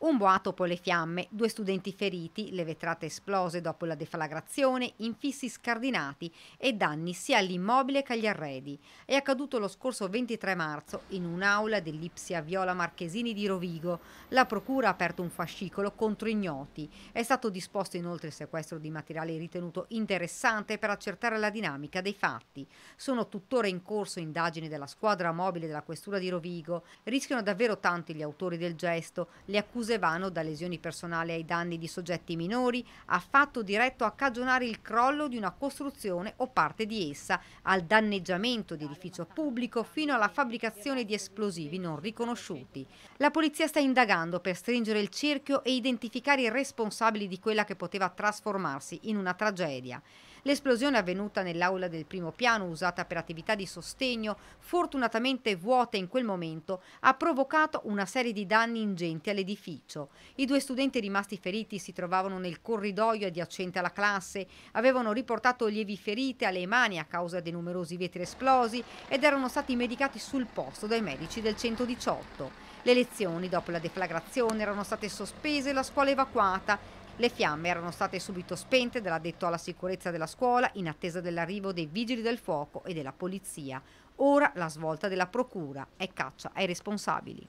Un boato poi le fiamme, due studenti feriti, le vetrate esplose dopo la deflagrazione, infissi scardinati e danni sia all'immobile che agli arredi. È accaduto lo scorso 23 marzo in un'aula dell'Ipsia Viola Marchesini di Rovigo. La procura ha aperto un fascicolo contro ignoti. È stato disposto inoltre il sequestro di materiale ritenuto interessante per accertare la dinamica dei fatti. Sono tuttora in corso indagini della squadra mobile della questura di Rovigo. Rischiano davvero tanti gli autori del gesto. Le accuse vanno da lesioni personali ai danni di soggetti minori a fatto diretto a cagionare il crollo di una costruzione o parte di essa, al danneggiamento di edificio pubblico fino alla fabbricazione di esplosivi non riconosciuti. La polizia sta indagando per stringere il cerchio e identificare i responsabili di quella che poteva trasformarsi in una tragedia. L'esplosione avvenuta nell'aula del primo piano, usata per attività di sostegno, fortunatamente vuota in quel momento, ha provocato una serie di danni ingenti all'edificio l'edificio. I due studenti rimasti feriti si trovavano nel corridoio adiacente alla classe, avevano riportato lievi ferite alle mani a causa dei numerosi vetri esplosi ed erano stati medicati sul posto dai medici del 118. Le lezioni dopo la deflagrazione erano state sospese e la scuola evacuata, le fiamme erano state subito spente dall'addetto alla sicurezza della scuola in attesa dell'arrivo dei vigili del fuoco e della polizia. Ora la svolta della procura è caccia ai responsabili.